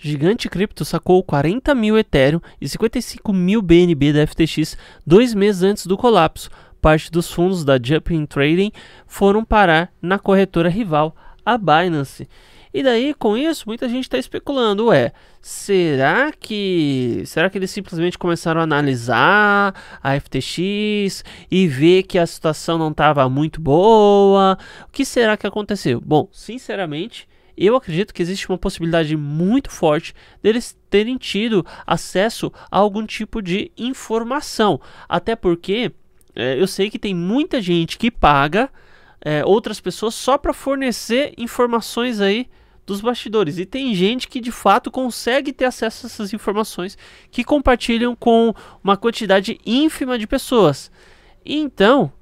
Gigante Cripto sacou 40 mil Ethereum e 55 mil BNB da FTX dois meses antes do colapso. Parte dos fundos da Jumping Trading foram parar na corretora rival, a Binance. E daí, com isso, muita gente está especulando, ué, será que será que eles simplesmente começaram a analisar a FTX e ver que a situação não estava muito boa? O que será que aconteceu? Bom, sinceramente, eu acredito que existe uma possibilidade muito forte deles terem tido acesso a algum tipo de informação. Até porque é, eu sei que tem muita gente que paga é, outras pessoas só para fornecer informações aí dos bastidores. E tem gente que de fato consegue ter acesso a essas informações que compartilham com uma quantidade ínfima de pessoas. Então,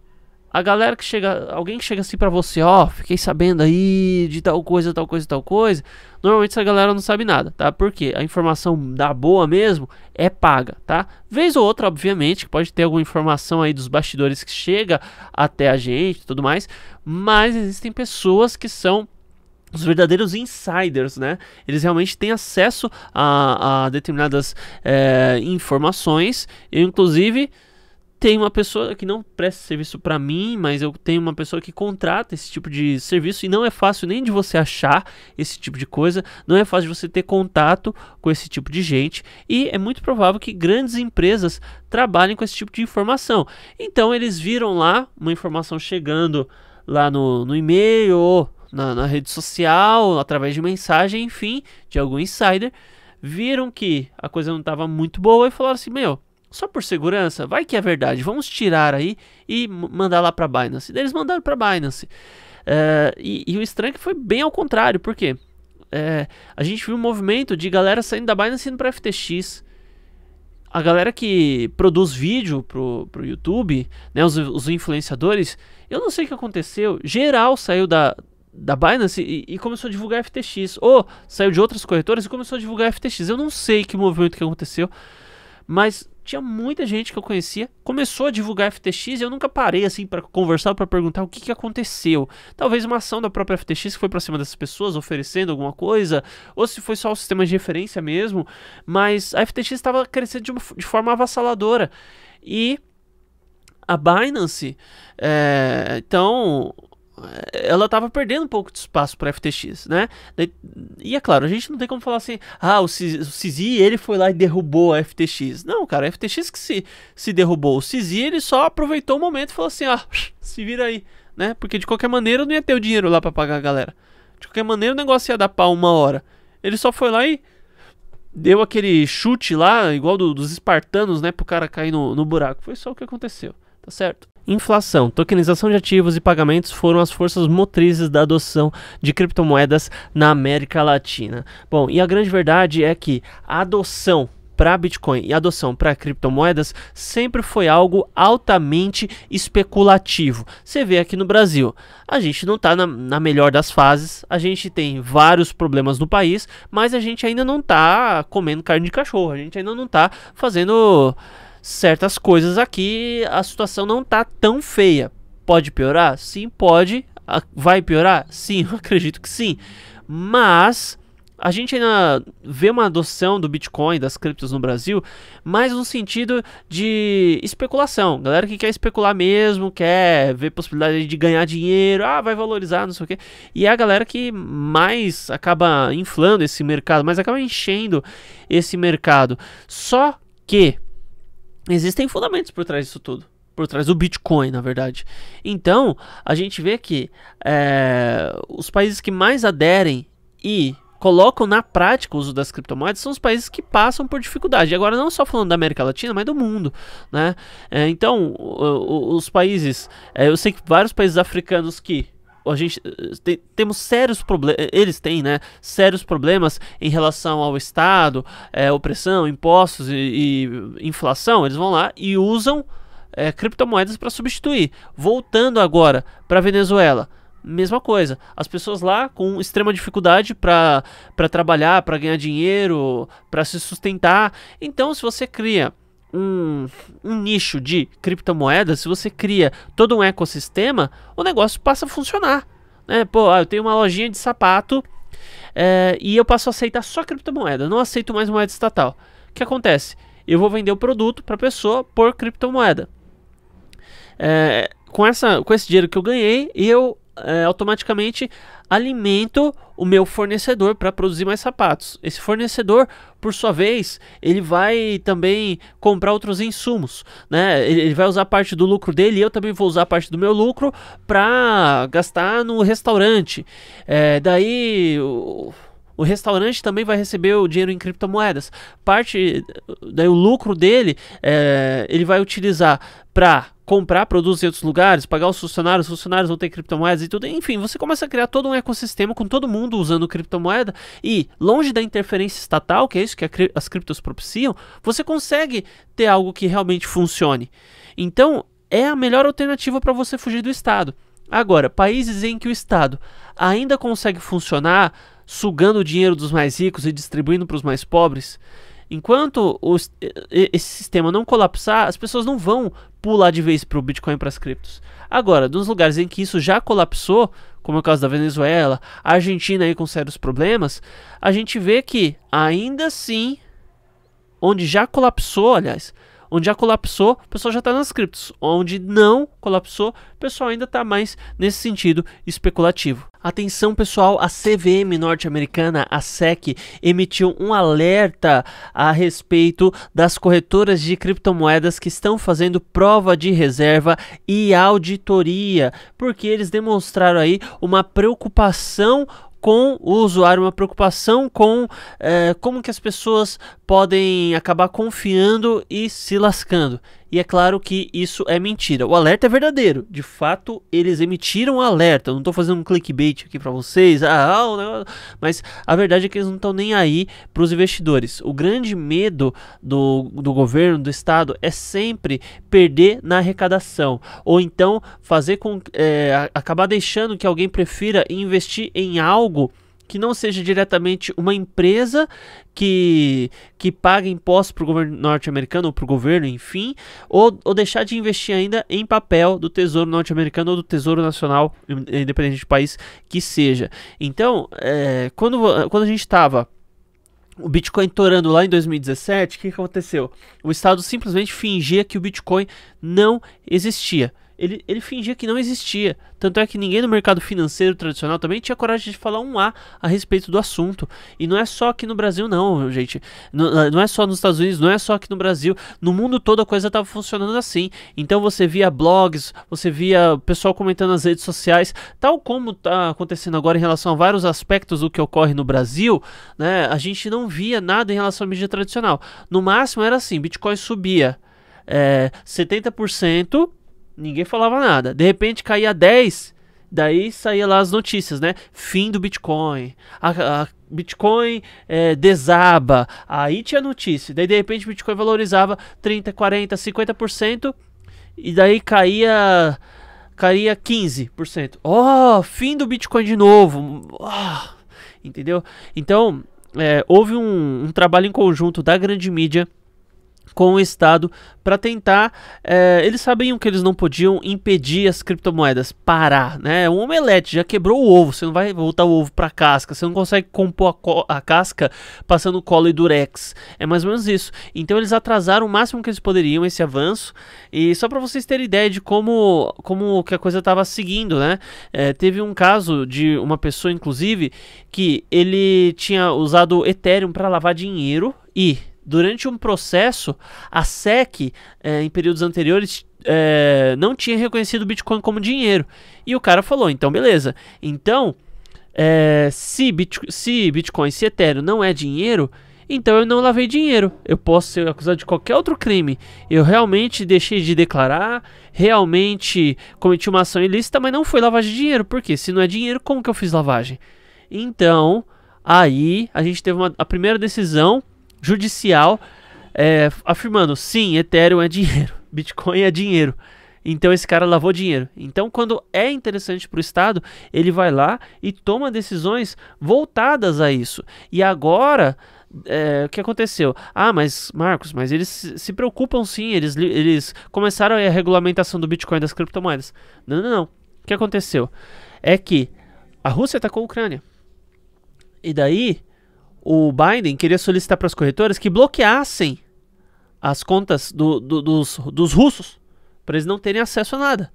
a galera que chega, alguém que chega assim para você, ó, oh, fiquei sabendo aí de tal coisa, tal coisa, tal coisa. Normalmente essa galera não sabe nada, tá? Porque a informação da boa mesmo é paga, tá? Vez ou outra, obviamente, que pode ter alguma informação aí dos bastidores que chega até a gente e tudo mais, mas existem pessoas que são os verdadeiros insiders, né? Eles realmente têm acesso a, a determinadas é, informações, eu, inclusive tem uma pessoa que não presta serviço para mim, mas eu tenho uma pessoa que contrata esse tipo de serviço e não é fácil nem de você achar esse tipo de coisa, não é fácil de você ter contato com esse tipo de gente e é muito provável que grandes empresas trabalhem com esse tipo de informação. Então eles viram lá uma informação chegando lá no, no e-mail, na, na rede social, através de mensagem, enfim, de algum insider, viram que a coisa não estava muito boa e falaram assim: meu só por segurança, vai que é verdade, vamos tirar aí e mandar lá para Binance. Eles mandaram para Binance. Eh, e, e, o estranho que foi bem ao contrário, por quê? É, a gente viu um movimento de galera saindo da Binance indo para FTX. A galera que produz vídeo pro, pro YouTube, né, os, os influenciadores, eu não sei o que aconteceu, geral saiu da, da Binance e, e, começou a divulgar FTX. Ou saiu de outras corretoras e começou a divulgar FTX. Eu não sei que movimento que aconteceu, mas tinha muita gente que eu conhecia, começou a divulgar FTX e eu nunca parei assim para conversar, para perguntar o que, que aconteceu. Talvez uma ação da própria FTX que foi para cima dessas pessoas oferecendo alguma coisa, ou se foi só o sistema de referência mesmo, mas a FTX estava crescendo de, uma, de forma avassaladora. E a Binance, é, então é, ela estava perdendo um pouco de espaço para FTX, né? E é claro, a gente não tem como falar assim, ah, o CZ ele foi lá e derrubou a FTX. Não, cara, a FTX que se, se derrubou. O CZ ele só aproveitou o momento e falou assim, ah, se vira aí, né? Porque de qualquer maneira eu não ia ter o dinheiro lá para pagar a galera. De qualquer maneira o negócio ia dar pau uma hora. Ele só foi lá e deu aquele chute lá, igual do, dos espartanos, né? Pro cara cair no, no buraco. Foi só o que aconteceu, tá certo? Inflação, tokenização de ativos e pagamentos foram as forças motrizes da adoção de criptomoedas na América Latina. Bom, e a grande verdade é que a adoção para Bitcoin e adoção para criptomoedas sempre foi algo altamente especulativo. Você vê aqui no Brasil, a gente não está na, na, melhor das fases, a gente tem vários problemas no país, mas a gente ainda não está comendo carne de cachorro, a gente ainda não está fazendo certas coisas aqui, a situação não tá tão feia. Pode piorar? Sim, pode. Ah, vai piorar? Sim, acredito que sim. Mas a gente ainda vê uma adoção do Bitcoin, das criptos no Brasil, mais no sentido de especulação. Galera que quer especular mesmo, quer ver possibilidade de ganhar dinheiro, ah, vai valorizar, não sei o quê. E é a galera que mais acaba inflando esse mercado, mas acaba enchendo esse mercado. Só que existem fundamentos por trás disso tudo. Por trás do Bitcoin, na verdade. Então, a gente vê que é, os países que mais aderem e colocam na prática o uso das criptomoedas são os países que passam por dificuldade. E agora, não só falando da América Latina, mas do mundo. Né? É, então, os países. É, eu sei que vários países africanos que a gente eh, tem, temos sérios problemas, eh, eles têm, né, sérios problemas em relação ao Estado, é, opressão, impostos e, e, inflação, eles vão lá e usam é, criptomoedas para substituir. Voltando agora para Venezuela, mesma coisa. As pessoas lá com extrema dificuldade para trabalhar, para ganhar dinheiro, para se sustentar. Então, se você cria um, um nicho de criptomoedas, se você cria todo um ecossistema, o negócio passa a funcionar. Né? Pô, ah, eu tenho uma lojinha de sapato é, e eu passo a aceitar só criptomoeda, não aceito mais moeda estatal. O que acontece? Eu vou vender o produto para a pessoa por criptomoeda. É, com, essa, com esse dinheiro que eu ganhei, eu é, automaticamente alimento o meu fornecedor para produzir mais sapatos. Esse fornecedor, por sua vez, ele vai também comprar outros insumos, né? Ele, vai usar parte do lucro dele, e eu também vou usar parte do meu lucro para gastar no restaurante. É, daí o, o restaurante também vai receber o dinheiro em criptomoedas. Parte daí o lucro dele, é, ele vai utilizar para comprar produtos em outros lugares, pagar os funcionários, os funcionários vão ter criptomoedas e tudo. Enfim, você começa a criar todo um ecossistema com todo mundo usando criptomoeda e longe da interferência estatal, que é isso que cri as criptos propiciam, você consegue ter algo que realmente funcione. Então, é a melhor alternativa para você fugir do Estado. Agora, países em que o Estado ainda consegue funcionar sugando o dinheiro dos mais ricos e distribuindo para os mais pobres, enquanto os, esse sistema não colapsar, as pessoas não vão pular de vez para o Bitcoin para as criptos. Agora, nos lugares em que isso já colapsou, como é o caso da Venezuela, a Argentina aí com sérios problemas, a gente vê que ainda assim, onde já colapsou, aliás, Onde já colapsou, o pessoal já está nas criptos. Onde não colapsou, o pessoal ainda está mais nesse sentido especulativo. Atenção pessoal, a CVM norte-americana, a SEC, emitiu um alerta a respeito das corretoras de criptomoedas que estão fazendo prova de reserva e auditoria, porque eles demonstraram aí uma preocupação com o usuário, uma preocupação com é, como que as pessoas podem acabar confiando e se lascando. E é claro que isso é mentira. O alerta é verdadeiro. De fato, eles emitiram um alerta. Eu não estou fazendo um clickbait aqui para vocês. Ah, ah mas a verdade é que eles não estão nem aí para os investidores. O grande medo do, do governo, do Estado, é sempre perder na arrecadação. Ou então fazer com. É, acabar deixando que alguém prefira investir em algo que não seja diretamente uma empresa que, que paga impostos para o governo norte-americano ou para o governo, enfim, ou, ou deixar de investir ainda em papel do Tesouro norte-americano ou do Tesouro Nacional, independente do país que seja. Então, é, quando, quando a gente estava o Bitcoin torando lá em 2017, o que aconteceu? O Estado simplesmente fingia que o Bitcoin não existia ele, ele fingia que não existia. Tanto é que ninguém no mercado financeiro tradicional também tinha coragem de falar um A a respeito do assunto. E não é só aqui no Brasil, não, gente. Não, não é só nos Estados Unidos, não é só aqui no Brasil. No mundo todo a coisa estava funcionando assim. Então você via blogs, você via pessoal comentando nas redes sociais, tal como está acontecendo agora em relação a vários aspectos do que ocorre no Brasil, né? A gente não via nada em relação à mídia tradicional. No máximo era assim: Bitcoin subia. É, eh, 70% Ninguém falava nada. De repente caía 10, daí saía lá as notícias, né? Fim do Bitcoin. A, a Bitcoin é, desaba. Aí tinha notícia. Daí de repente o Bitcoin valorizava 30, 40, 50% e daí caía caía 15%. Ó, oh, fim do Bitcoin de novo. Oh, entendeu? Então, é, houve um, um trabalho em conjunto da grande mídia com o Estado para tentar. É, eles sabiam que eles não podiam impedir as criptomoedas parar, né? É um omelete já quebrou o ovo, você não vai voltar o ovo para casca, você não consegue compor a, a casca passando cola e durex. É mais ou menos isso. Então eles atrasaram o máximo que eles poderiam esse avanço. E só para vocês terem ideia de como como que a coisa estava seguindo, né? É, teve um caso de uma pessoa, inclusive, que ele tinha usado Ethereum para lavar dinheiro e durante um processo, a SEC, é, eh, em períodos anteriores, é, não tinha reconhecido o Bitcoin como dinheiro. E o cara falou: então, beleza. Então, é, se, Bit se Bitcoin, se Ethereum não é dinheiro, então eu não lavei dinheiro. Eu posso ser acusado de qualquer outro crime. Eu realmente deixei de declarar, realmente cometi uma ação ilícita, mas não foi lavagem de dinheiro. Porque se não é dinheiro, como que eu fiz lavagem? Então, aí a gente teve uma, a primeira decisão judicial é, afirmando: sim, Ethereum é dinheiro, Bitcoin é dinheiro. Então esse cara lavou dinheiro. Então, quando é interessante para o Estado, ele vai lá e toma decisões voltadas a isso. E agora. É, o que aconteceu? Ah, mas Marcos, mas eles se preocupam sim, eles, eles começaram a regulamentação do Bitcoin das criptomoedas. Não, não, não. O que aconteceu? É que a Rússia atacou a Ucrânia. E daí, o Biden queria solicitar para as corretoras que bloqueassem as contas do, do, dos, dos russos para eles não terem acesso a nada.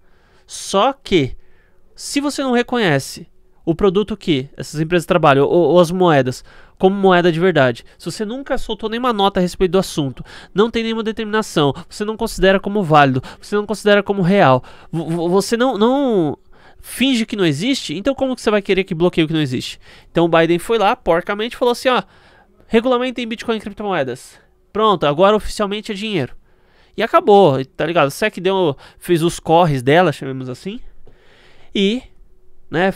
Só que, se você não reconhece o produto que essas empresas trabalham, ou, ou, as moedas, como moeda de verdade. Se você nunca soltou nenhuma nota a respeito do assunto, não tem nenhuma determinação, você não considera como válido, você não considera como real, você não, não finge que não existe, então como que você vai querer que bloqueie o que não existe? Então o Biden foi lá, porcamente, falou assim, ó, regulamentem Bitcoin e criptomoedas. Pronto, agora oficialmente é dinheiro. E acabou, tá ligado? A SEC é deu, fez os corres dela, chamemos assim, e né,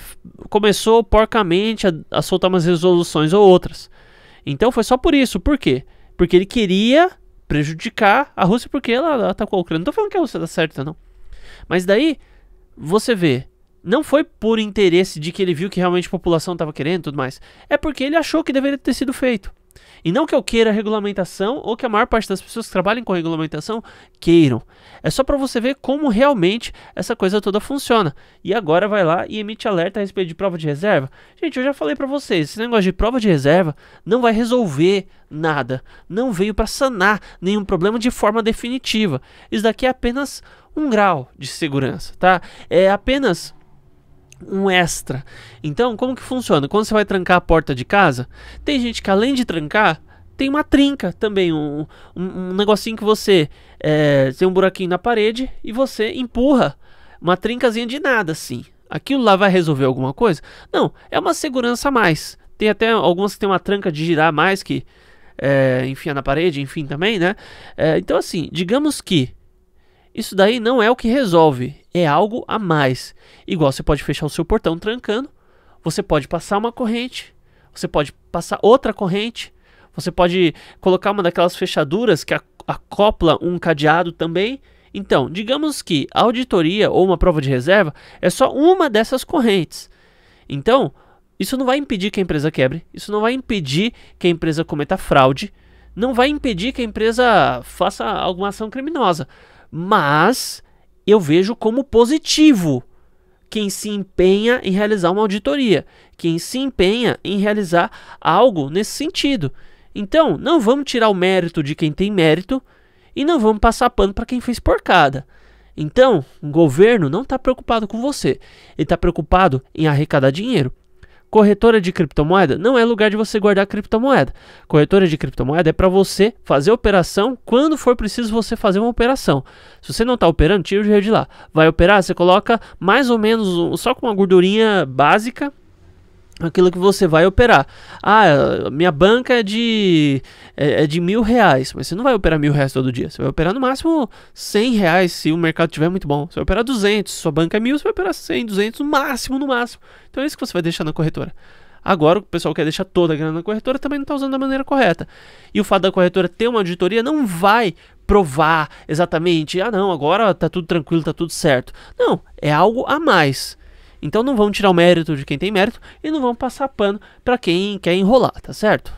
começou porcamente a, a soltar umas resoluções ou outras. Então foi só por isso. Por quê? Porque ele queria prejudicar a Rússia porque ela, ela atacou a Ucrânia. Não tô falando que a Rússia tá certa, não. Mas daí, você vê não foi por interesse de que ele viu que realmente a população estava querendo e tudo mais. É porque ele achou que deveria ter sido feito. E não que eu queira regulamentação ou que a maior parte das pessoas que trabalhem com regulamentação queiram. É só para você ver como realmente essa coisa toda funciona. E agora vai lá e emite alerta a respeito de prova de reserva. Gente, eu já falei para vocês, esse negócio de prova de reserva não vai resolver nada. Não veio para sanar nenhum problema de forma definitiva. Isso daqui é apenas um grau de segurança, tá? É apenas um extra. Então, como que funciona? Quando você vai trancar a porta de casa, tem gente que além de trancar, tem uma trinca também, um, um, um negocinho que você é, tem um buraquinho na parede e você empurra uma trincazinha de nada assim. Aquilo lá vai resolver alguma coisa? Não, é uma segurança a mais. Tem até algumas que tem uma tranca de girar mais que é, enfia na parede, enfim, também, né? É, então, assim, digamos que isso daí não é o que resolve, é algo a mais. Igual você pode fechar o seu portão trancando, você pode passar uma corrente, você pode passar outra corrente, você pode colocar uma daquelas fechaduras que acopla um cadeado também. Então, digamos que a auditoria ou uma prova de reserva é só uma dessas correntes. Então, isso não vai impedir que a empresa quebre, isso não vai impedir que a empresa cometa fraude, não vai impedir que a empresa faça alguma ação criminosa. Mas eu vejo como positivo quem se empenha em realizar uma auditoria, quem se empenha em realizar algo nesse sentido. Então, não vamos tirar o mérito de quem tem mérito e não vamos passar pano para quem fez porcada. Então, o governo não está preocupado com você, ele está preocupado em arrecadar dinheiro. Corretora de criptomoeda não é lugar de você guardar criptomoeda. Corretora de criptomoeda é para você fazer operação quando for preciso você fazer uma operação. Se você não está operando, tira o dinheiro de lá. Vai operar, você coloca mais ou menos um, só com uma gordurinha básica aquilo que você vai operar. Ah, minha banca é de, é, é, de mil reais, mas você não vai operar mil reais todo dia. Você vai operar no máximo cem reais se o mercado estiver muito bom. Você vai operar 200, sua banca é mil, você vai operar 100, 200 no máximo, no máximo. Então é isso que você vai deixar na corretora. Agora, o pessoal quer deixar toda a grana na corretora também não está usando da maneira correta. E o fato da corretora ter uma auditoria não vai provar exatamente, ah não, agora tá tudo tranquilo, tá tudo certo. Não, é algo a mais. Então não vão tirar o mérito de quem tem mérito e não vão passar pano para quem quer enrolar, tá certo?